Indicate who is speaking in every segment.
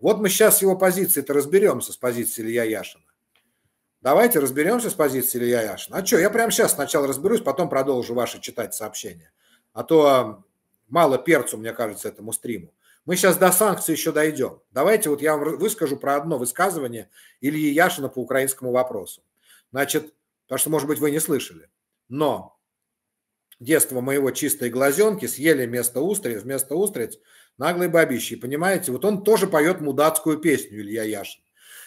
Speaker 1: Вот мы сейчас с его позиции-то разберемся, с позиции Илья Яшина. Давайте разберемся с позиции Илья Яшина. А что, я прямо сейчас сначала разберусь, потом продолжу ваши читать сообщения. А то а, мало перцу, мне кажется, этому стриму. Мы сейчас до санкций еще дойдем. Давайте вот я вам выскажу про одно высказывание Ильи Яшина по украинскому вопросу. Значит, потому что, может быть, вы не слышали. Но детство моего чистой глазенки съели вместо устриц, вместо устриц – Наглый бабище, понимаете? Вот он тоже поет мудацкую песню, Илья Яшин.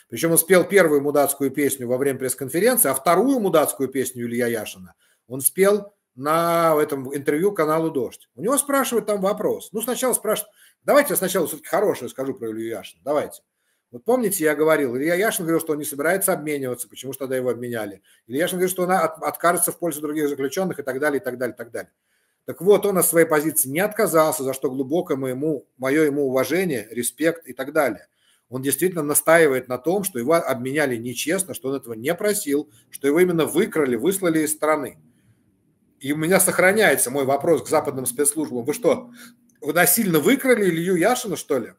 Speaker 1: Причем он спел первую мудацкую песню во время пресс-конференции, а вторую мудацкую песню Илья Яшина он спел на этом интервью каналу «Дождь». У него спрашивают там вопрос. Ну, сначала спрашивают. Давайте я сначала все-таки хорошее скажу про Илью Яшина. Давайте. Вот помните, я говорил, Илья Яшин говорил, что он не собирается обмениваться, почему что тогда его обменяли. Илья Яшин говорил, что он откажется в пользу других заключенных и так далее, и так далее, и так далее. Так вот, он от своей позиции не отказался, за что глубокое моему, мое ему уважение, респект и так далее. Он действительно настаивает на том, что его обменяли нечестно, что он этого не просил, что его именно выкрали, выслали из страны. И у меня сохраняется мой вопрос к западным спецслужбам. Вы что, вы насильно выкрали Илью Яшина, что ли?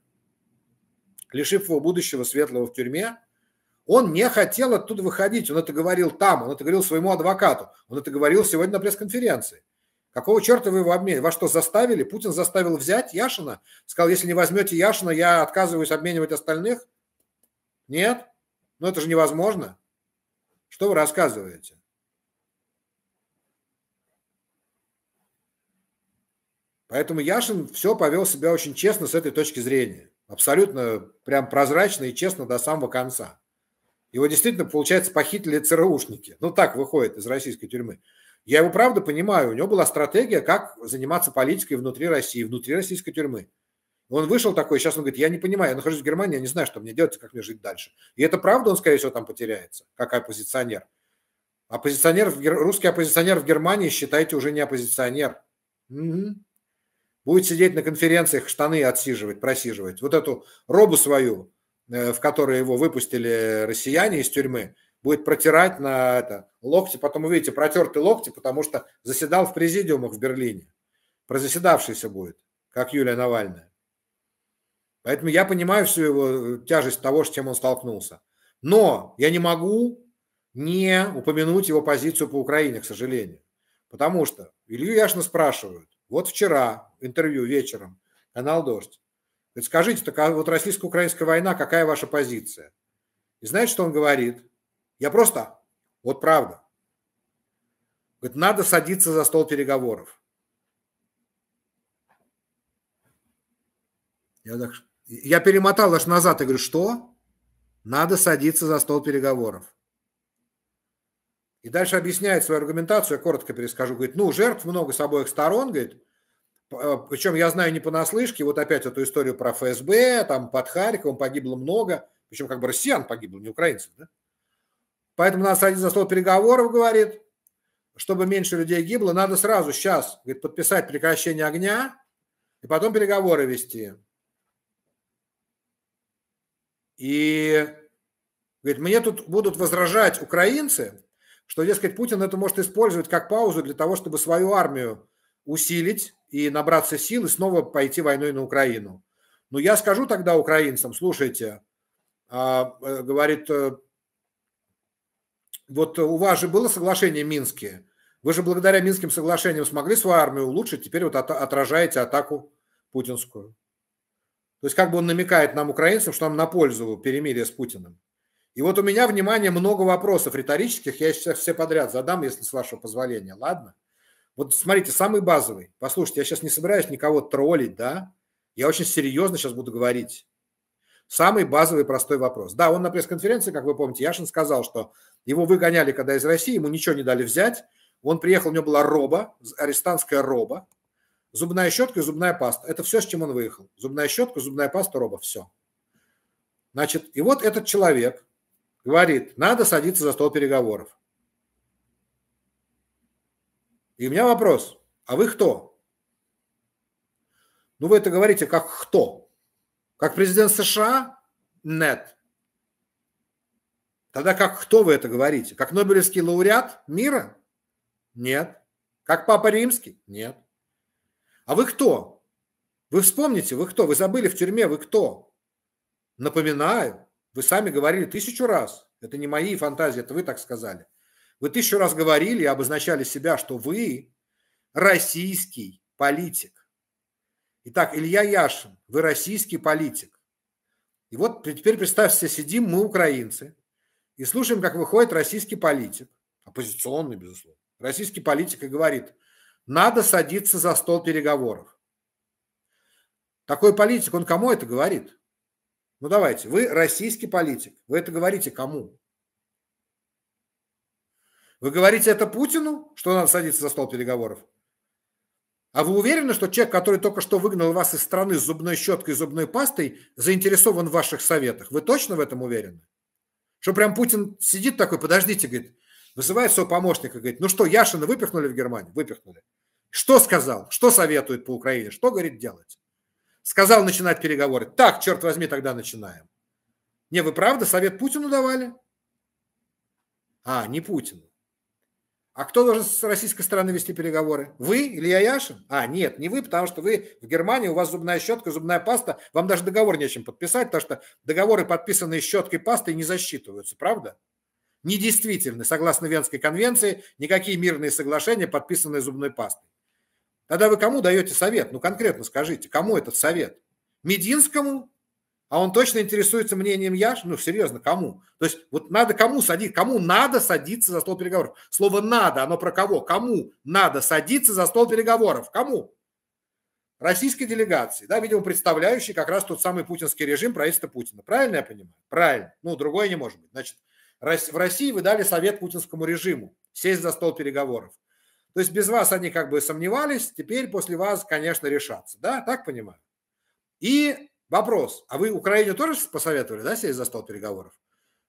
Speaker 1: Лишив его будущего светлого в тюрьме? Он не хотел оттуда выходить. Он это говорил там, он это говорил своему адвокату. Он это говорил сегодня на пресс-конференции. Какого черта вы его обменили? Вас что заставили? Путин заставил взять Яшина? Сказал, если не возьмете Яшина, я отказываюсь обменивать остальных? Нет? Ну это же невозможно. Что вы рассказываете? Поэтому Яшин все повел себя очень честно с этой точки зрения. Абсолютно прям прозрачно и честно до самого конца. Его действительно, получается, похитили ЦРУшники. Ну, так выходит из российской тюрьмы. Я его правда понимаю, у него была стратегия, как заниматься политикой внутри России, внутри российской тюрьмы. Он вышел такой, сейчас он говорит, я не понимаю, я нахожусь в Германии, я не знаю, что мне делать, как мне жить дальше. И это правда, он, скорее всего, там потеряется, как оппозиционер. Оппозиционер, русский оппозиционер в Германии, считайте, уже не оппозиционер. Угу. Будет сидеть на конференциях, штаны отсиживать, просиживать. Вот эту робу свою, э, в которой его выпустили россияне из тюрьмы, будет протирать на это, локти, потом увидите протертые локти, потому что заседал в президиумах в Берлине. Прозаседавшийся будет, как Юлия Навальная. Поэтому я понимаю всю его э, тяжесть того, с чем он столкнулся. Но я не могу не упомянуть его позицию по Украине, к сожалению. Потому что Илью Яшина спрашивают, вот вчера интервью вечером, канал «Дождь», скажите, так а вот российско-украинская война, какая ваша позиция? И знаете, что он говорит? Я просто, вот правда. Говорит, надо садиться за стол переговоров. Я, так, я перемотал аж назад и говорю, что? Надо садиться за стол переговоров. И дальше объясняет свою аргументацию, я коротко перескажу. Говорит, ну, жертв много с обоих сторон, говорит. Э, Причем я знаю не понаслышке, вот опять эту историю про ФСБ, там под Харьковом погибло много. Причем как бы россиян погибло, не украинцев, да? Поэтому нас один за стол переговоров говорит, чтобы меньше людей гибло, надо сразу сейчас говорит, подписать прекращение огня и потом переговоры вести. И говорит, мне тут будут возражать украинцы, что, дескать, Путин это может использовать как паузу для того, чтобы свою армию усилить и набраться сил и снова пойти войной на Украину. Но ну, я скажу тогда украинцам, слушайте, а, э, говорит э, вот у вас же было соглашение Минске. Вы же благодаря Минским соглашениям смогли свою армию улучшить, теперь вот отражаете атаку путинскую. То есть как бы он намекает нам, украинцам, что нам на пользу перемирие с Путиным. И вот у меня, внимание, много вопросов риторических, я сейчас все подряд задам, если с вашего позволения, ладно? Вот смотрите, самый базовый. Послушайте, я сейчас не собираюсь никого троллить, да? Я очень серьезно сейчас буду говорить. Самый базовый простой вопрос. Да, он на пресс-конференции, как вы помните, Яшин сказал, что его выгоняли, когда из России, ему ничего не дали взять. Он приехал, у него была роба, арестантская роба, зубная щетка и зубная паста. Это все, с чем он выехал. Зубная щетка, зубная паста, роба, все. Значит, и вот этот человек говорит, надо садиться за стол переговоров. И у меня вопрос, а вы кто? Ну, вы это говорите как кто? Как президент США? Нет. Тогда как кто вы это говорите? Как Нобелевский лауреат мира? Нет. Как Папа Римский? Нет. А вы кто? Вы вспомните, вы кто? Вы забыли в тюрьме, вы кто? Напоминаю, вы сами говорили тысячу раз. Это не мои фантазии, это вы так сказали. Вы тысячу раз говорили и обозначали себя, что вы российский политик. Итак, Илья Яшин, вы российский политик. И вот теперь представьте, сидим мы, украинцы, и слушаем, как выходит российский политик, оппозиционный, безусловно, российский политик и говорит, надо садиться за стол переговоров. Такой политик, он кому это говорит? Ну давайте, вы российский политик, вы это говорите кому? Вы говорите это Путину, что надо садиться за стол переговоров? А вы уверены, что человек, который только что выгнал вас из страны с зубной щеткой и зубной пастой, заинтересован в ваших советах? Вы точно в этом уверены? Что прям Путин сидит такой, подождите, говорит, вызывает своего помощника, говорит, ну что, Яшина выпихнули в Германию? Выпихнули. Что сказал? Что советует по Украине? Что, говорит, делать? Сказал начинать переговоры. Так, черт возьми, тогда начинаем. Не, вы правда совет Путину давали? А, не Путину. А кто должен с российской стороны вести переговоры? Вы, Илья Яшин? А, нет, не вы, потому что вы в Германии, у вас зубная щетка, зубная паста, вам даже договор нечем подписать, потому что договоры, подписанные щеткой пастой, не засчитываются, правда? Недействительны, согласно Венской конвенции, никакие мирные соглашения, подписанные зубной пастой. Тогда вы кому даете совет? Ну, конкретно скажите, кому этот совет? Мединскому а он точно интересуется мнением Яши? ну, серьезно, кому? То есть вот надо кому садить, кому надо садиться за стол переговоров? Слово «надо», оно про кого? Кому надо садиться за стол переговоров? Кому? Российской делегации, да, видимо, представляющий как раз тот самый путинский режим правительства Путина. Правильно я понимаю? Правильно. Ну, другое не может быть. Значит, в России вы дали совет путинскому режиму сесть за стол переговоров. То есть без вас они как бы сомневались, теперь после вас, конечно, решатся. Да, так понимаю. И Вопрос. А вы Украине тоже посоветовали, да, сесть за стол переговоров?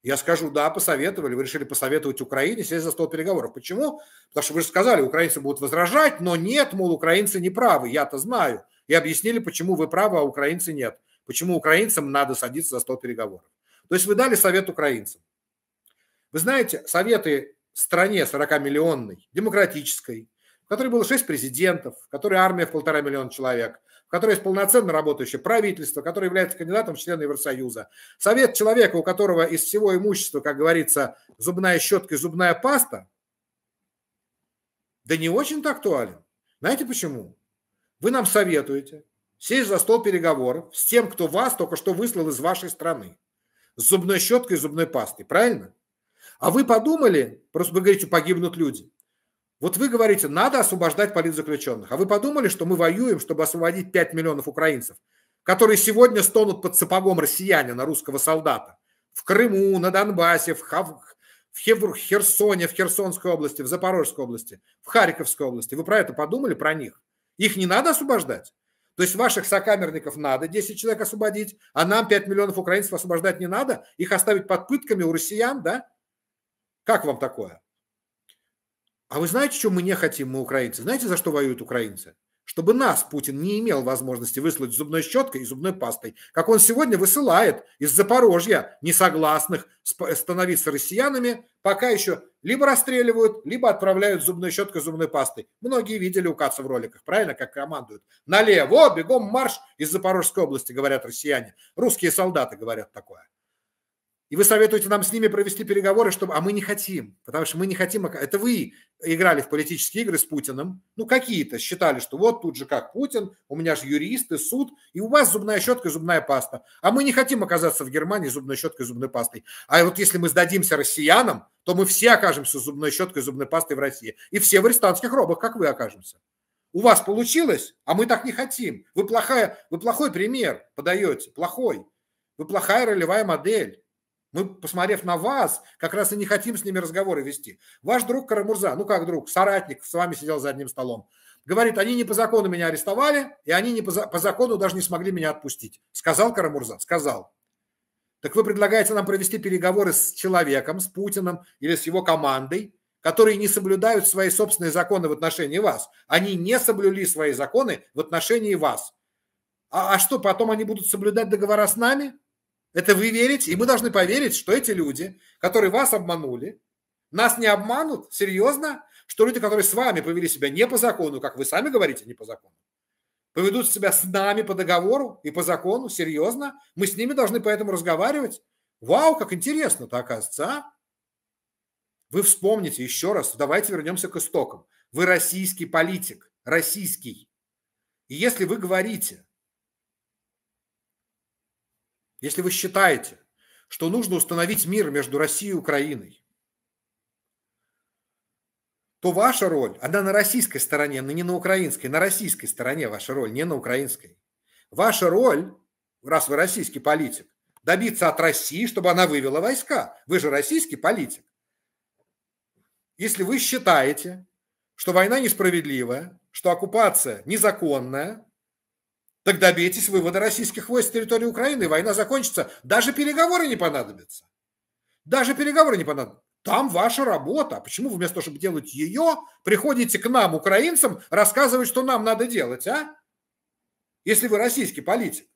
Speaker 1: Я скажу, да, посоветовали. Вы решили посоветовать Украине сесть за стол переговоров. Почему? Потому что вы же сказали, украинцы будут возражать, но нет, мол, украинцы не правы, я-то знаю. И объяснили, почему вы правы, а украинцы нет. Почему украинцам надо садиться за стол переговоров. То есть вы дали совет украинцам. Вы знаете, советы стране 40-миллионной, демократической, в которой было шесть президентов, в которой армия в полтора миллиона человек, в которой есть полноценно работающее правительство, которое является кандидатом в члены Евросоюза, совет человека, у которого из всего имущества, как говорится, зубная щетка и зубная паста, да не очень-то актуален. Знаете почему? Вы нам советуете сесть за стол переговоров с тем, кто вас только что выслал из вашей страны. С зубной щеткой и зубной пастой, правильно? А вы подумали, просто вы говорите, погибнут люди. Вот вы говорите, надо освобождать политзаключенных. А вы подумали, что мы воюем, чтобы освободить 5 миллионов украинцев, которые сегодня стонут под сапогом россиянина, русского солдата? В Крыму, на Донбассе, в, Хав... в Херсоне, в Херсонской области, в Запорожской области, в Харьковской области. Вы про это подумали, про них? Их не надо освобождать? То есть ваших сокамерников надо 10 человек освободить, а нам 5 миллионов украинцев освобождать не надо, их оставить под пытками у россиян, да? Как вам такое? А вы знаете, что мы не хотим, мы украинцы? Знаете, за что воюют украинцы? Чтобы нас Путин не имел возможности выслать зубной щеткой и зубной пастой, как он сегодня высылает из Запорожья несогласных становиться россиянами, пока еще либо расстреливают, либо отправляют зубной щеткой, зубной пастой. Многие видели у указ в роликах, правильно, как командуют. Налево, бегом марш из Запорожской области, говорят россияне. Русские солдаты говорят такое вы советуете нам с ними провести переговоры, чтобы... А мы не хотим, потому что мы не хотим... Это вы играли в политические игры с Путиным. Ну, какие-то считали, что вот тут же как Путин, у меня же юристы, суд, и у вас зубная щетка и зубная паста. А мы не хотим оказаться в Германии зубной щеткой и зубной пастой. А вот если мы сдадимся россиянам, то мы все окажемся зубной щеткой и зубной пастой в России. И все в арестантских робах, как вы окажемся. У вас получилось, а мы так не хотим. Вы, плохая, вы плохой пример подаете, плохой. Вы плохая ролевая модель. Мы, посмотрев на вас, как раз и не хотим с ними разговоры вести. Ваш друг Карамурза, ну как друг, соратник, с вами сидел за одним столом, говорит, они не по закону меня арестовали, и они не по, по закону даже не смогли меня отпустить. Сказал Карамурза? Сказал. Так вы предлагаете нам провести переговоры с человеком, с Путиным или с его командой, которые не соблюдают свои собственные законы в отношении вас. Они не соблюли свои законы в отношении вас. А, а что, потом они будут соблюдать договора с нами? Это вы верите? И мы должны поверить, что эти люди, которые вас обманули, нас не обманут? Серьезно? Что люди, которые с вами повели себя не по закону, как вы сами говорите, не по закону, поведут себя с нами по договору и по закону? Серьезно? Мы с ними должны поэтому разговаривать? Вау, как интересно-то оказывается, а? Вы вспомните еще раз, давайте вернемся к истокам. Вы российский политик, российский. И если вы говорите, если вы считаете, что нужно установить мир между Россией и Украиной, то ваша роль, она на российской стороне, но не на украинской, на российской стороне ваша роль, не на украинской. Ваша роль, раз вы российский политик, добиться от России, чтобы она вывела войска. Вы же российский политик. Если вы считаете, что война несправедливая, что оккупация незаконная, так добейтесь вывода российских войск с территории Украины, и война закончится. Даже переговоры не понадобятся. Даже переговоры не понадобятся. Там ваша работа. Почему вы вместо того, чтобы делать ее, приходите к нам, украинцам, рассказывать, что нам надо делать, а? Если вы российский политик.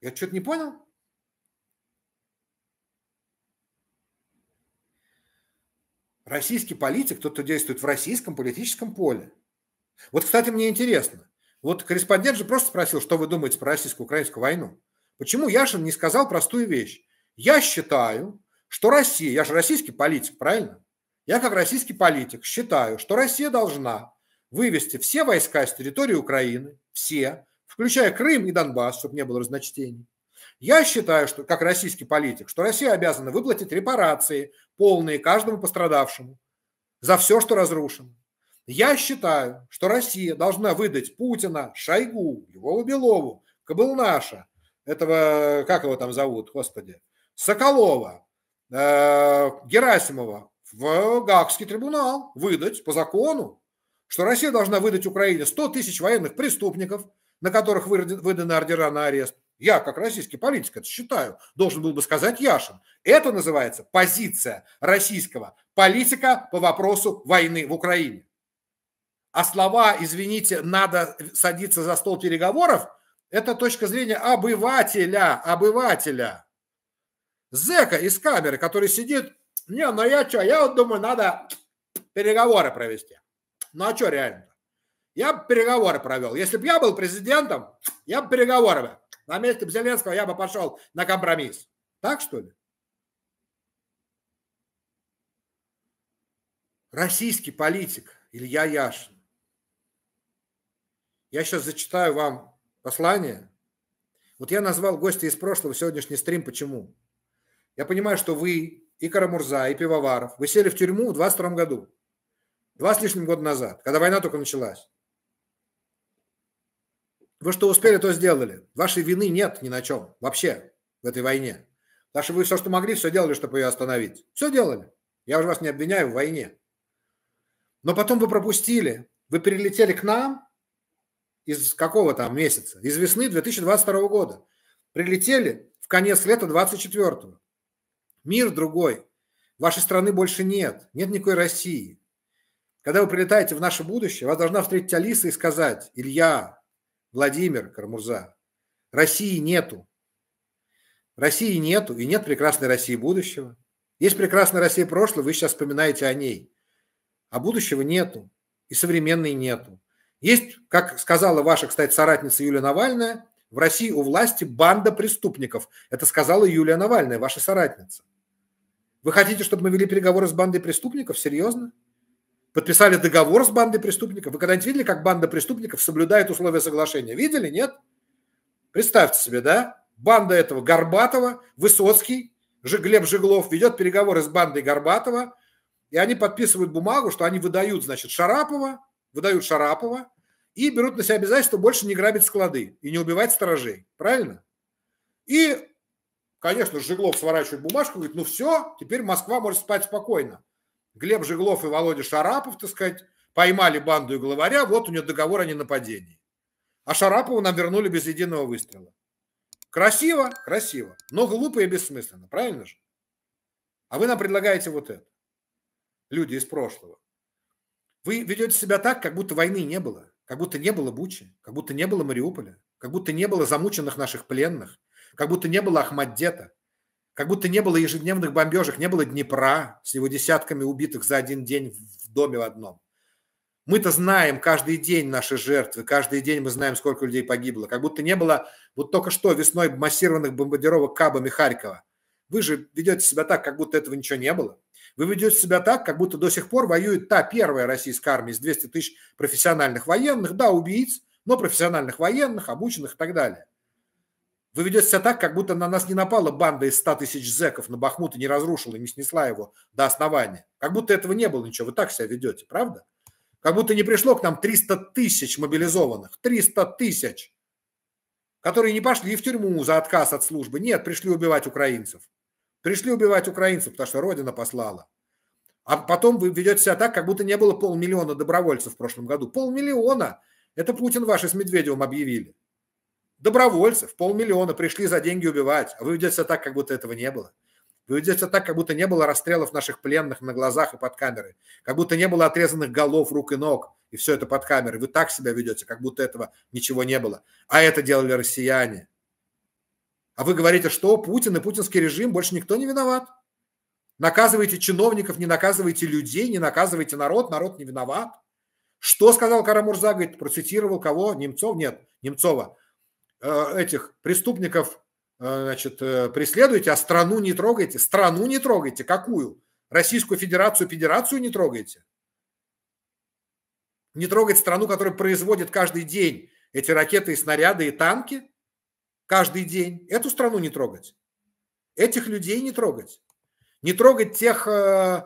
Speaker 1: Я что-то не понял? Российский политик, тот, кто действует в российском политическом поле – вот, кстати, мне интересно. Вот корреспондент же просто спросил, что вы думаете про российско-украинскую войну. Почему Яшин не сказал простую вещь? Я считаю, что Россия, я же российский политик, правильно? Я как российский политик считаю, что Россия должна вывести все войска с территории Украины, все, включая Крым и Донбасс, чтобы не было разночтений. Я считаю, что как российский политик, что Россия обязана выплатить репарации полные каждому пострадавшему за все, что разрушено. Я считаю, что Россия должна выдать Путина, Шойгу, Львову Белову, Кобылнаша, этого, как его там зовут, господи, Соколова, э, Герасимова в Гагский трибунал, выдать по закону, что Россия должна выдать Украине 100 тысяч военных преступников, на которых выданы ордера на арест. Я, как российский политик, это считаю, должен был бы сказать Яшин. Это называется позиция российского политика по вопросу войны в Украине а слова, извините, надо садиться за стол переговоров, это точка зрения обывателя, обывателя. Зека из камеры, который сидит, не, ну я что, я вот думаю, надо переговоры провести. Ну а что реально? Я бы переговоры провел. Если бы я был президентом, я бы переговоры. На месте Зеленского я бы пошел на компромисс. Так что ли? Российский политик Илья Яшин я сейчас зачитаю вам послание. Вот я назвал гостя из прошлого сегодняшний стрим. Почему? Я понимаю, что вы, и Карамурза, и Пивоваров, вы сели в тюрьму в 22 году. Два с лишним года назад, когда война только началась. Вы что успели, то сделали. Вашей вины нет ни на чем вообще в этой войне. Даже вы все, что могли, все делали, чтобы ее остановить. Все делали. Я уже вас не обвиняю в войне. Но потом вы пропустили. Вы прилетели к нам, из какого там месяца? Из весны 2022 года. Прилетели в конец лета 24 Мир другой. Вашей страны больше нет. Нет никакой России. Когда вы прилетаете в наше будущее, вас должна встретить Алиса и сказать, Илья, Владимир Кармурза, России нету. России нету, и нет прекрасной России будущего. Есть прекрасная Россия прошлого, вы сейчас вспоминаете о ней. А будущего нету, и современной нету. Есть, как сказала ваша, кстати, соратница Юлия Навальная, в России у власти банда преступников. Это сказала Юлия Навальная, ваша соратница. Вы хотите, чтобы мы вели переговоры с бандой преступников? Серьезно? Подписали договор с бандой преступников? Вы когда-нибудь видели, как банда преступников соблюдает условия соглашения? Видели, нет? Представьте себе, да? Банда этого Горбатова, Высоцкий, Глеб Жиглов ведет переговоры с бандой Горбатова, и они подписывают бумагу, что они выдают, значит, Шарапова, выдают Шарапова, и берут на себя обязательство больше не грабить склады и не убивать сторожей. Правильно? И, конечно, Жиглов сворачивает бумажку и говорит, ну все, теперь Москва может спать спокойно. Глеб Жиглов и Володя Шарапов, так сказать, поймали банду и главаря, вот у нее договор о ненападении. А Шарапова нам вернули без единого выстрела. Красиво, красиво, но глупо и бессмысленно, правильно же? А вы нам предлагаете вот это, люди из прошлого. Вы ведете себя так, как будто войны не было. Как будто не было Бучи, как будто не было Мариуполя, как будто не было замученных наших пленных, как будто не было Ахмаддета, как будто не было ежедневных бомбежек, не было Днепра с его десятками убитых за один день в доме в одном. Мы-то знаем каждый день наши жертвы, каждый день мы знаем, сколько людей погибло. Как будто не было вот только что весной массированных бомбардировок Кабами Харькова. Вы же ведете себя так, как будто этого ничего не было. Вы ведете себя так, как будто до сих пор воюет та первая российская армия из 200 тысяч профессиональных военных, да, убийц, но профессиональных военных, обученных и так далее. Вы ведете себя так, как будто на нас не напала банда из 100 тысяч зеков на Бахмут и не разрушила, и не снесла его до основания. Как будто этого не было ничего. Вы так себя ведете, правда? Как будто не пришло к нам 300 тысяч мобилизованных. 300 тысяч! Которые не пошли в тюрьму за отказ от службы. Нет, пришли убивать украинцев. Пришли убивать украинцев, потому что Родина послала. А потом вы ведете себя так, как будто не было полмиллиона добровольцев в прошлом году. Полмиллиона! Это Путин ваши с Медведевым объявили. Добровольцев, полмиллиона пришли за деньги убивать. А вы ведете себя так, как будто этого не было. Вы ведете себя так, как будто не было расстрелов наших пленных на глазах и под камерой. Как будто не было отрезанных голов, рук и ног. И все это под камерой. Вы так себя ведете, как будто этого ничего не было. А это делали россияне. А вы говорите, что Путин и путинский режим, больше никто не виноват. Наказывайте чиновников, не наказывайте людей, не наказывайте народ, народ не виноват. Что сказал Карамурза? Говорит, процитировал кого? Немцов? Нет, Немцова. Э, этих преступников э, значит, э, преследуйте, а страну не трогайте. Страну не трогайте. Какую? Российскую Федерацию, Федерацию не трогайте. Не трогать страну, которая производит каждый день эти ракеты и снаряды и танки – каждый день, эту страну не трогать, этих людей не трогать, не трогать тех э,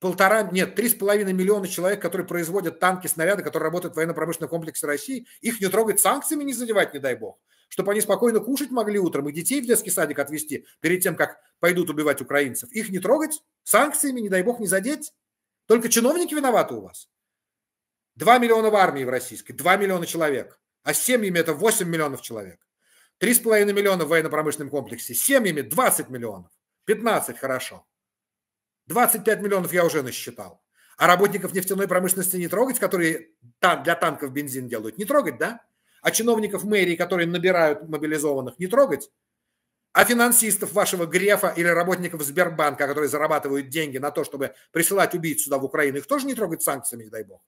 Speaker 1: полтора, нет, три с половиной миллиона человек, которые производят танки, снаряды, которые работают в военно-промышленном комплексе России, их не трогать санкциями, не задевать, не дай бог, чтобы они спокойно кушать могли утром и детей в детский садик отвезти перед тем, как пойдут убивать украинцев. Их не трогать санкциями, не дай бог, не задеть. Только чиновники виноваты у вас. 2 миллиона в армии в российской, 2 миллиона человек. А с семьями это 8 миллионов человек. 3,5 миллиона в военно-промышленном комплексе, семьями 20 миллионов, 15 хорошо. 25 миллионов я уже насчитал. А работников нефтяной промышленности не трогать, которые для танков бензин делают, не трогать, да? А чиновников мэрии, которые набирают мобилизованных, не трогать? А финансистов вашего Грефа или работников Сбербанка, которые зарабатывают деньги на то, чтобы присылать убийц сюда в Украину, их тоже не трогать санкциями, дай бог.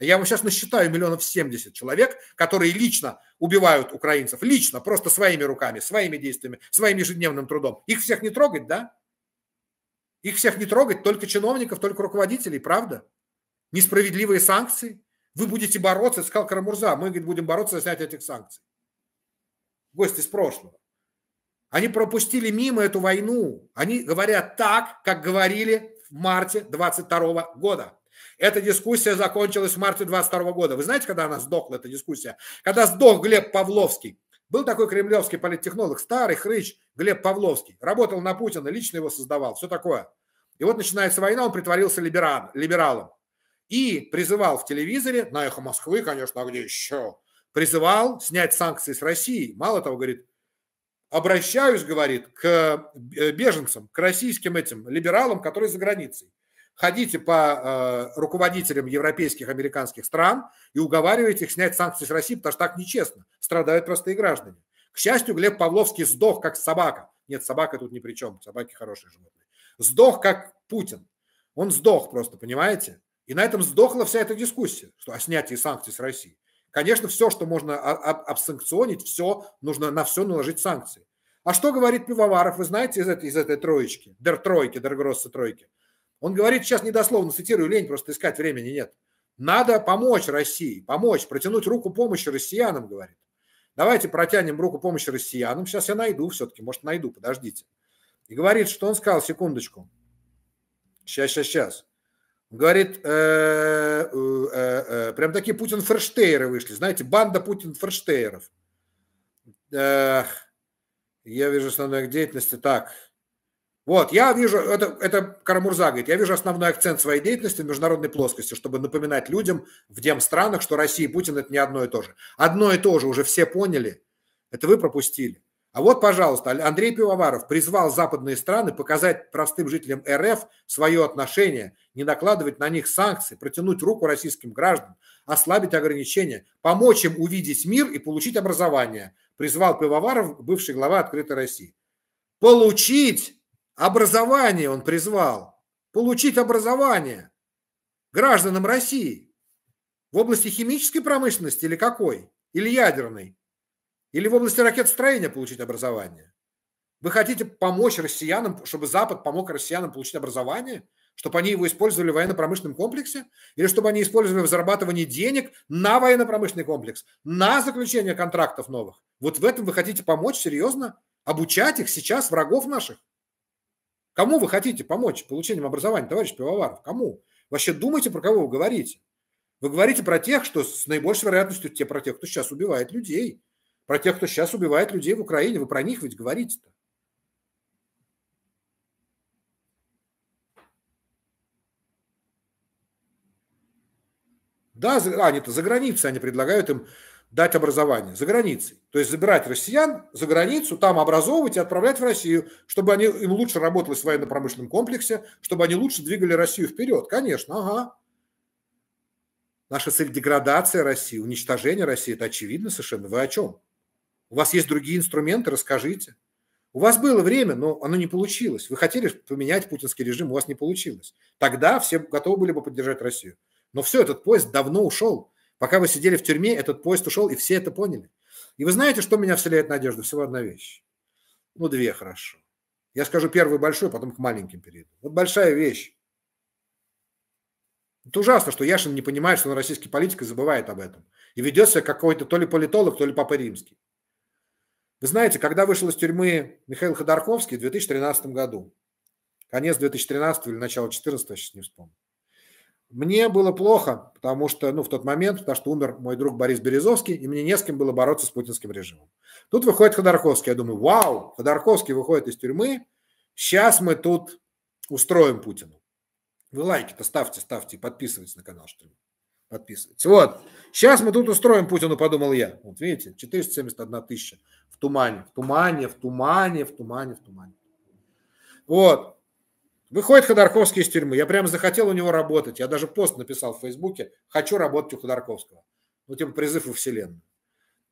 Speaker 1: Я вам сейчас насчитаю миллионов 70 человек, которые лично убивают украинцев, лично, просто своими руками, своими действиями, своим ежедневным трудом. Их всех не трогать, да? Их всех не трогать, только чиновников, только руководителей, правда? Несправедливые санкции. Вы будете бороться, сказал Карамурза, мы говорит, будем бороться за снятие этих санкций. Гости из прошлого. Они пропустили мимо эту войну. Они говорят так, как говорили в марте 22 года. Эта дискуссия закончилась в марте 22 года. Вы знаете, когда она сдохла, эта дискуссия? Когда сдох Глеб Павловский. Был такой кремлевский политтехнолог, старый хрыч Глеб Павловский. Работал на Путина, лично его создавал, все такое. И вот начинается война, он притворился либерал, либералом. И призывал в телевизоре, на эхо Москвы, конечно, а где еще, призывал снять санкции с России. Мало того, говорит, обращаюсь, говорит, к э, беженцам, к российским этим либералам, которые за границей ходите по э, руководителям европейских, американских стран и уговаривайте их снять санкции с России, потому что так нечестно. Страдают простые граждане. К счастью, Глеб Павловский сдох, как собака. Нет, собака тут ни при чем. Собаки хорошие животные. Сдох, как Путин. Он сдох просто, понимаете? И на этом сдохла вся эта дискуссия что о снятии санкций с России. Конечно, все, что можно обсанкционить, все, нужно на все наложить санкции. А что говорит Пивоваров, вы знаете, из этой, из этой троечки, дер тройки, дер гросса тройки? Он говорит, сейчас недословно цитирую, лень, просто искать времени нет. Надо помочь России, помочь, протянуть руку помощи россиянам, говорит. Давайте протянем руку помощи россиянам. Сейчас я найду все-таки, может, найду, подождите. И говорит, что он сказал, секундочку. Сейчас, сейчас, сейчас. Говорит, э, э, э, прям такие Путин-ферштейры вышли. Знаете, банда Путин-ферштейров. Я вижу основной деятельности. Так, вот, я вижу, это, это Карамурза говорит, я вижу основной акцент своей деятельности в международной плоскости, чтобы напоминать людям в дем странах, что Россия и Путин это не одно и то же. Одно и то же уже все поняли, это вы пропустили. А вот, пожалуйста, Андрей Пивоваров призвал западные страны показать простым жителям РФ свое отношение, не накладывать на них санкции, протянуть руку российским гражданам, ослабить ограничения, помочь им увидеть мир и получить образование, призвал Пивоваров, бывший глава «Открытой России». Получить Образование он призвал. Получить образование гражданам России. В области химической промышленности или какой? Или ядерной? Или в области ракетостроения получить образование? Вы хотите помочь россиянам, чтобы Запад помог россиянам получить образование? Чтобы они его использовали в военно-промышленном комплексе? Или чтобы они использовали в зарабатывании денег на военно-промышленный комплекс? На заключение контрактов новых? Вот в этом вы хотите помочь серьезно? Обучать их сейчас, врагов наших? Кому вы хотите помочь получением образования, товарищ Пивоваров? Кому? Вообще думайте, про кого вы говорите. Вы говорите про тех, что с наибольшей вероятностью те про тех, кто сейчас убивает людей. Про тех, кто сейчас убивает людей в Украине. Вы про них ведь говорите-то. Да, они-то а, за границей, они предлагают им дать образование за границей. То есть забирать россиян за границу, там образовывать и отправлять в Россию, чтобы они, им лучше работали в военно-промышленном комплексе, чтобы они лучше двигали Россию вперед. Конечно, ага. Наша цель – деградация России, уничтожение России. Это очевидно совершенно. Вы о чем? У вас есть другие инструменты, расскажите. У вас было время, но оно не получилось. Вы хотели поменять путинский режим, у вас не получилось. Тогда все готовы были бы поддержать Россию. Но все, этот поезд давно ушел. Пока вы сидели в тюрьме, этот поезд ушел, и все это поняли. И вы знаете, что меня вселяет надежда? Всего одна вещь. Ну, две хорошо. Я скажу первую большую, потом к маленьким перейду. Вот большая вещь. Это ужасно, что Яшин не понимает, что он российский политик и забывает об этом. И ведет себя какой-то то ли политолог, то ли папа римский. Вы знаете, когда вышел из тюрьмы Михаил Ходорковский в 2013 году, конец 2013 или начало 2014, я сейчас не вспомню, мне было плохо, потому что, ну, в тот момент, потому что умер мой друг Борис Березовский, и мне не с кем было бороться с путинским режимом. Тут выходит Ходорковский. Я думаю, вау, Ходорковский выходит из тюрьмы, сейчас мы тут устроим Путину. Вы лайки-то ставьте, ставьте подписывайтесь на канал что ли, Подписывайтесь. Вот. Сейчас мы тут устроим Путину, подумал я. Вот видите, 471 тысяча в тумане, в тумане, в тумане, в тумане, в тумане. Вот. Выходит Ходорковский из тюрьмы. Я прям захотел у него работать. Я даже пост написал в Фейсбуке. Хочу работать у Ходорковского. Ну, типа призыв во Вселенную.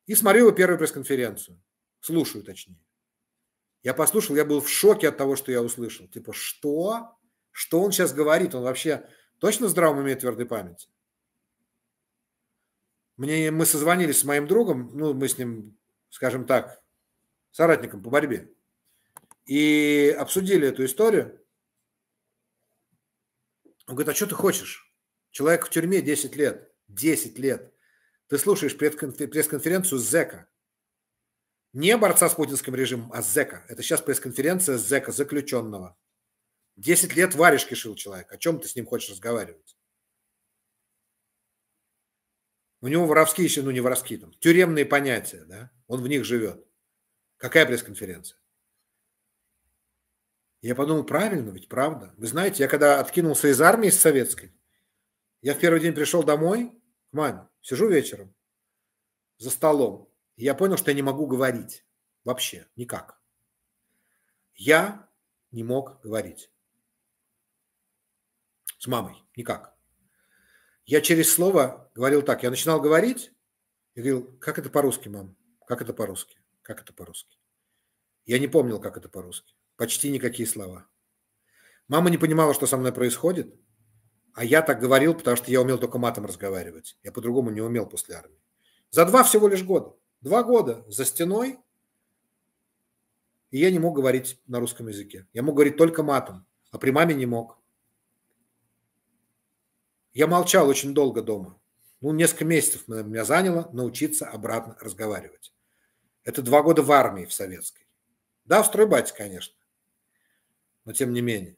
Speaker 1: И смотрю его первую пресс-конференцию. Слушаю, точнее. Я послушал, я был в шоке от того, что я услышал. Типа, что? Что он сейчас говорит? Он вообще точно здраво имеет твердой памяти? Мне, мы созвонились с моим другом, ну, мы с ним, скажем так, соратником по борьбе, и обсудили эту историю. Он говорит, а что ты хочешь? Человек в тюрьме 10 лет. 10 лет. Ты слушаешь пресс-конференцию зэка. Не борца с путинским режимом, а зэка. Это сейчас пресс-конференция зэка, заключенного. 10 лет варежки шил человек. О чем ты с ним хочешь разговаривать? У него воровские, ну не воровские, там, тюремные понятия, да? Он в них живет. Какая пресс-конференция? Я подумал, правильно ведь, правда. Вы знаете, я когда откинулся из армии, из советской, я в первый день пришел домой к маме, сижу вечером за столом, и я понял, что я не могу говорить вообще никак. Я не мог говорить с мамой никак. Я через слово говорил так, я начинал говорить и говорил, как это по-русски, мам, как это по-русски, как это по-русски. Я не помнил, как это по-русски. Почти никакие слова. Мама не понимала, что со мной происходит, а я так говорил, потому что я умел только матом разговаривать. Я по-другому не умел после армии. За два всего лишь года. Два года за стеной, и я не мог говорить на русском языке. Я мог говорить только матом, а при маме не мог. Я молчал очень долго дома. Ну, несколько месяцев меня заняло научиться обратно разговаривать. Это два года в армии в советской. Да, в стройбате, конечно но тем не менее.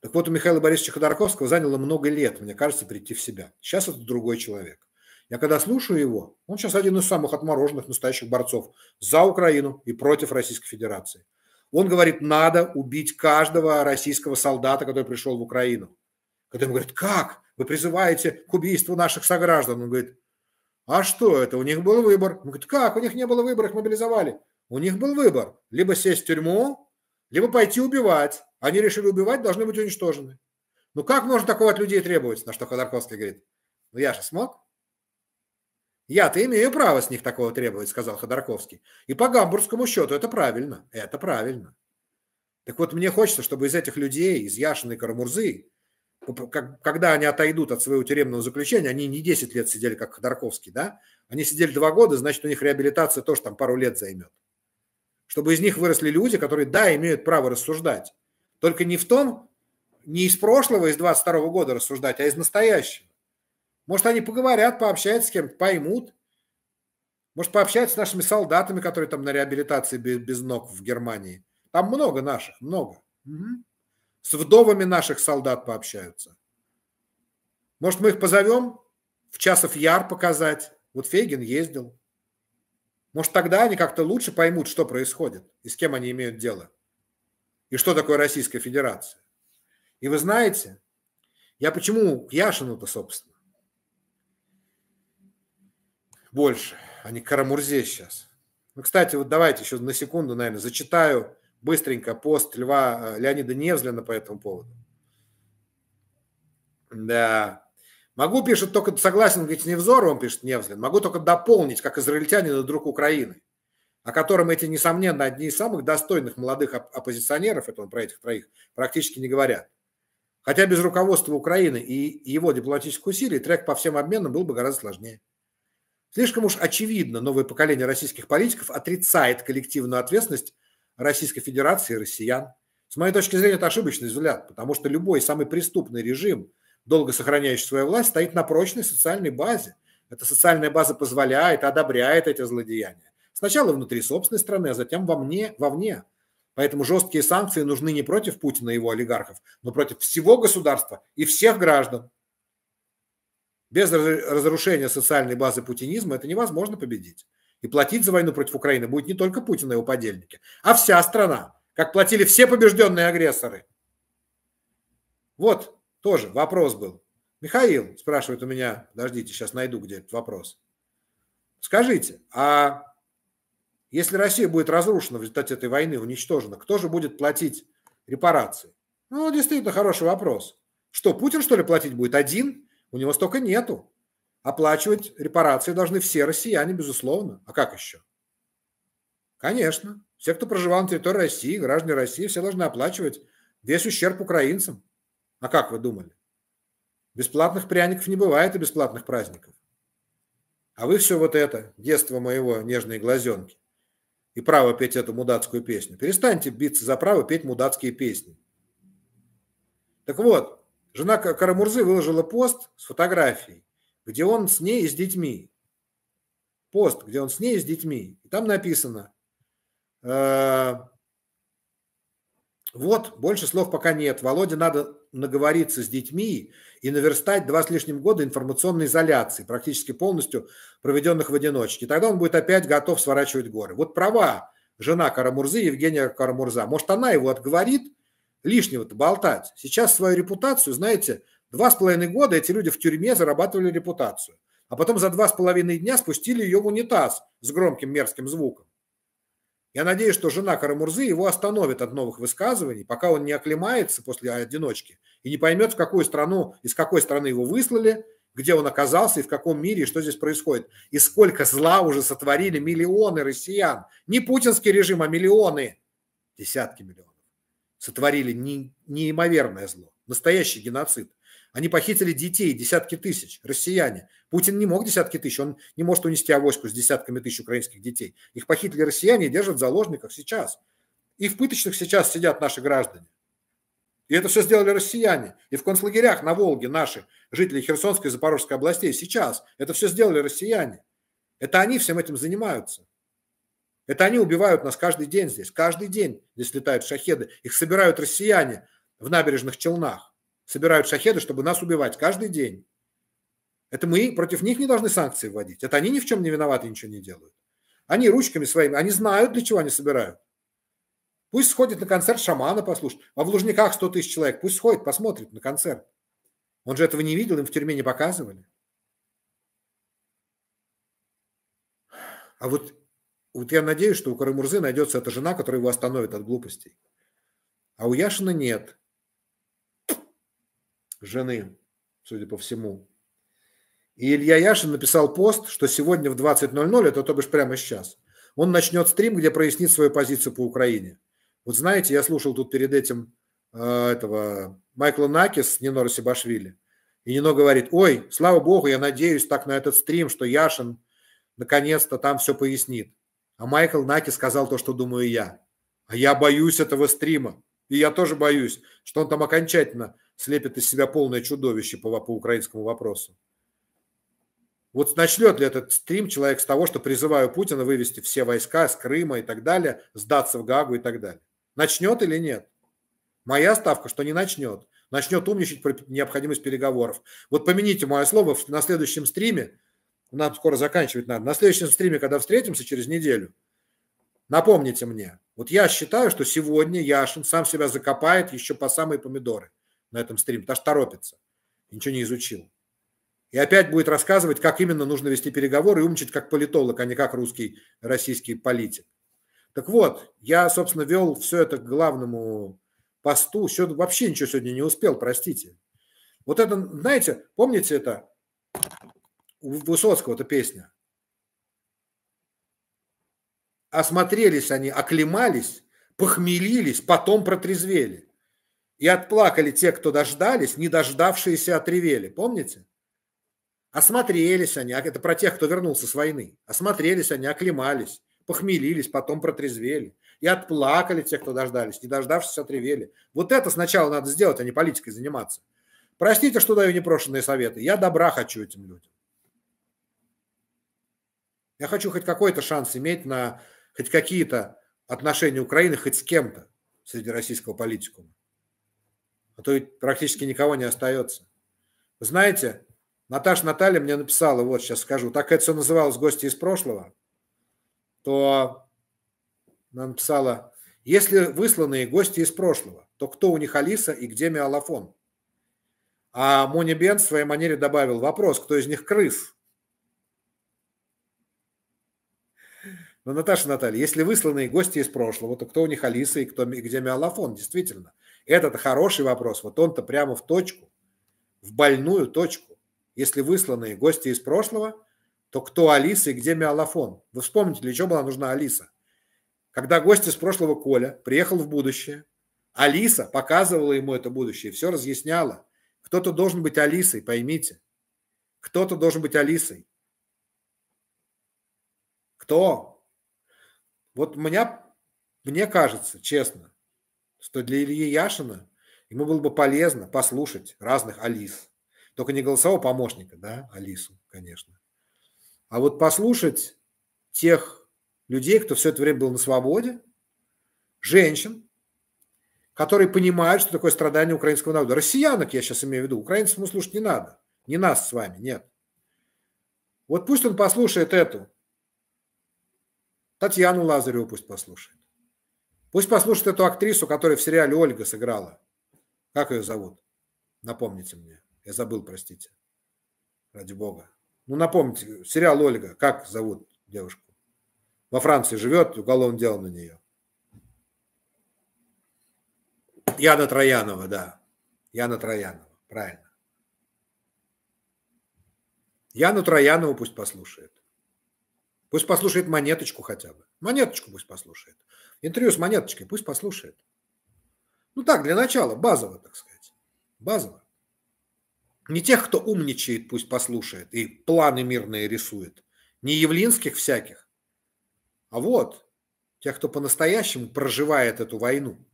Speaker 1: Так вот, у Михаила Борисовича Ходорковского заняло много лет, мне кажется, прийти в себя. Сейчас это другой человек. Я когда слушаю его, он сейчас один из самых отмороженных настоящих борцов за Украину и против Российской Федерации. Он говорит, надо убить каждого российского солдата, который пришел в Украину. Когда ему говорят, как? Вы призываете к убийству наших сограждан. Он говорит, а что это? У них был выбор. Он говорит, как? У них не было выбора, их мобилизовали. У них был выбор. Либо сесть в тюрьму, либо пойти убивать. Они решили убивать, должны быть уничтожены. Ну как можно такого от людей требовать? На что Ходорковский говорит, ну я же смог. Я-то имею право с них такого требовать, сказал Ходорковский. И по гамбургскому счету это правильно. Это правильно. Так вот, мне хочется, чтобы из этих людей, из Яшины и Карамурзы, когда они отойдут от своего тюремного заключения, они не 10 лет сидели, как Ходорковский, да? Они сидели 2 года, значит, у них реабилитация тоже там пару лет займет чтобы из них выросли люди, которые, да, имеют право рассуждать. Только не в том, не из прошлого, из 22 года рассуждать, а из настоящего. Может, они поговорят, пообщаются с кем-то, поймут. Может, пообщаются с нашими солдатами, которые там на реабилитации без, ног в Германии. Там много наших, много. Угу. С вдовами наших солдат пообщаются. Может, мы их позовем в часов яр показать. Вот Фейгин ездил. Может, тогда они как-то лучше поймут, что происходит и с кем они имеют дело. И что такое Российская Федерация. И вы знаете, я почему к Яшину-то, собственно, больше, а не Карамурзе сейчас. Ну, кстати, вот давайте еще на секунду, наверное, зачитаю быстренько пост Льва э, Леонида Невзлина по этому поводу. Да. Могу, пишет, только согласен, говорит, не взор, он пишет Невзлин, могу только дополнить, как израильтянин и друг Украины, о котором эти, несомненно, одни из самых достойных молодых оппозиционеров, это он про этих троих, практически не говорят. Хотя без руководства Украины и его дипломатических усилий трек по всем обменам был бы гораздо сложнее. Слишком уж очевидно, новое поколение российских политиков отрицает коллективную ответственность Российской Федерации и россиян. С моей точки зрения, это ошибочный взгляд, потому что любой самый преступный режим – долго сохраняющий свою власть, стоит на прочной социальной базе. Эта социальная база позволяет, одобряет эти злодеяния. Сначала внутри собственной страны, а затем вовне. вовне. Поэтому жесткие санкции нужны не против Путина и его олигархов, но против всего государства и всех граждан. Без разрушения социальной базы путинизма это невозможно победить. И платить за войну против Украины будет не только Путин и его подельники, а вся страна, как платили все побежденные агрессоры. Вот тоже вопрос был. Михаил спрашивает у меня, подождите, сейчас найду где этот вопрос. Скажите, а если Россия будет разрушена в результате этой войны, уничтожена, кто же будет платить репарации? Ну, действительно хороший вопрос. Что, Путин, что ли, платить будет один? У него столько нету. Оплачивать репарации должны все россияне, безусловно. А как еще? Конечно. Все, кто проживал на территории России, граждане России, все должны оплачивать весь ущерб украинцам. А как вы думали? Бесплатных пряников не бывает и бесплатных праздников. А вы все вот это, детство моего, нежные глазенки, и право петь эту мудацкую песню. Перестаньте биться за право петь мудацкие песни. Так вот, жена Карамурзы выложила пост с фотографией, где он с ней и с детьми. Пост, где он с ней и с детьми. И там написано, э, вот, больше слов пока нет. Володе надо наговориться с детьми и наверстать два с лишним года информационной изоляции, практически полностью проведенных в одиночке. тогда он будет опять готов сворачивать горы. Вот права жена Карамурзы, Евгения Карамурза. Может, она его отговорит лишнего-то болтать. Сейчас свою репутацию, знаете, два с половиной года эти люди в тюрьме зарабатывали репутацию. А потом за два с половиной дня спустили ее в унитаз с громким мерзким звуком. Я надеюсь, что жена Карамурзы его остановит от новых высказываний, пока он не оклемается после одиночки и не поймет, в какую страну, из какой страны его выслали, где он оказался и в каком мире, и что здесь происходит. И сколько зла уже сотворили миллионы россиян. Не путинский режим, а миллионы, десятки миллионов. Сотворили не, неимоверное зло, настоящий геноцид. Они похитили детей, десятки тысяч, россияне. Путин не мог десятки тысяч, он не может унести авоську с десятками тысяч украинских детей. Их похитили россияне и держат в заложниках сейчас. И в пыточных сейчас сидят наши граждане. И это все сделали россияне. И в концлагерях на Волге наши жители Херсонской и Запорожской областей сейчас. Это все сделали россияне. Это они всем этим занимаются. Это они убивают нас каждый день здесь. Каждый день здесь летают шахеды. Их собирают россияне в набережных Челнах собирают шахеды, чтобы нас убивать каждый день. Это мы против них не должны санкции вводить. Это они ни в чем не виноваты, ничего не делают. Они ручками своими, они знают, для чего они собирают. Пусть сходит на концерт шамана послушать. А в Лужниках 100 тысяч человек. Пусть сходит, посмотрит на концерт. Он же этого не видел, им в тюрьме не показывали. А вот, вот я надеюсь, что у Карамурзы найдется эта жена, которая его остановит от глупостей. А у Яшина нет жены, судя по всему. И Илья Яшин написал пост, что сегодня в 20.00, это то бишь прямо сейчас, он начнет стрим, где прояснит свою позицию по Украине. Вот знаете, я слушал тут перед этим э, этого Майкла Накис, Нино Расибашвили, и Нино говорит, ой, слава богу, я надеюсь так на этот стрим, что Яшин наконец-то там все пояснит. А Майкл Накис сказал то, что думаю я. А я боюсь этого стрима. И я тоже боюсь, что он там окончательно слепит из себя полное чудовище по, по украинскому вопросу. Вот начнет ли этот стрим человек с того, что призываю Путина вывести все войска с Крыма и так далее, сдаться в Гагу и так далее? Начнет или нет? Моя ставка, что не начнет. Начнет умничать про необходимость переговоров. Вот помяните мое слово, на следующем стриме, нам скоро заканчивать надо, на следующем стриме, когда встретимся через неделю, напомните мне, вот я считаю, что сегодня Яшин сам себя закопает еще по самые помидоры на этом стриме, потому что торопится, ничего не изучил. И опять будет рассказывать, как именно нужно вести переговоры и умничать как политолог, а не как русский, российский политик. Так вот, я, собственно, вел все это к главному посту, все, вообще ничего сегодня не успел, простите. Вот это, знаете, помните это у Высоцкого-то песня? осмотрелись они, оклемались, похмелились, потом протрезвели. И отплакали те, кто дождались, не дождавшиеся отревели. А Помните? Осмотрелись они, а это про тех, кто вернулся с войны. Осмотрелись они, оклемались, похмелились, потом протрезвели. И отплакали те, кто дождались, не дождавшись, отревели. А вот это сначала надо сделать, а не политикой заниматься. Простите, что даю непрошенные советы. Я добра хочу этим людям. Я хочу хоть какой-то шанс иметь на хоть какие-то отношения Украины хоть с кем-то среди российского политикума. А то ведь практически никого не остается. знаете, Наташа Наталья мне написала, вот сейчас скажу, так это все называлось «Гости из прошлого», то она написала, если высланные гости из прошлого, то кто у них Алиса и где Миалафон? А Мони Бен в своей манере добавил вопрос, кто из них крыс? Но, Наташа, Наталья, если высланные гости из прошлого, то кто у них Алиса и, кто, и где Миалафон? Действительно, это хороший вопрос. Вот он-то прямо в точку, в больную точку. Если высланные гости из прошлого, то кто Алиса и где Миалафон? Вы вспомните, для чего была нужна Алиса? Когда гость из прошлого Коля приехал в будущее, Алиса показывала ему это будущее, все разъясняла. Кто-то должен быть Алисой, поймите. Кто-то должен быть Алисой. Кто? Вот меня, мне кажется, честно, что для Ильи Яшина ему было бы полезно послушать разных Алис. Только не голосового помощника, да, Алису, конечно. А вот послушать тех людей, кто все это время был на свободе, женщин, которые понимают, что такое страдание украинского народа. Россиянок я сейчас имею в виду. Украинцев ему ну, слушать не надо. Не нас с вами, нет. Вот пусть он послушает эту Татьяну Лазареву пусть послушает. Пусть послушает эту актрису, которая в сериале Ольга сыграла. Как ее зовут? Напомните мне. Я забыл, простите. Ради бога. Ну, напомните, сериал Ольга. Как зовут девушку? Во Франции живет, уголовное дело на нее. Яна Троянова, да. Яна Троянова, правильно. Яну Троянову пусть послушает. Пусть послушает монеточку хотя бы. Монеточку пусть послушает. Интервью с монеточкой пусть послушает. Ну так, для начала, базово, так сказать. Базово. Не тех, кто умничает, пусть послушает и планы мирные рисует. Не явлинских всяких, а вот тех, кто по-настоящему проживает эту войну.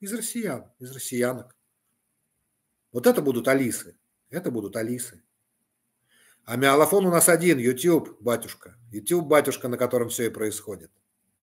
Speaker 1: Из россиян, из россиянок. Вот это будут Алисы. Это будут Алисы. А миолофон у нас один, YouTube, батюшка. YouTube, батюшка, на котором все и происходит.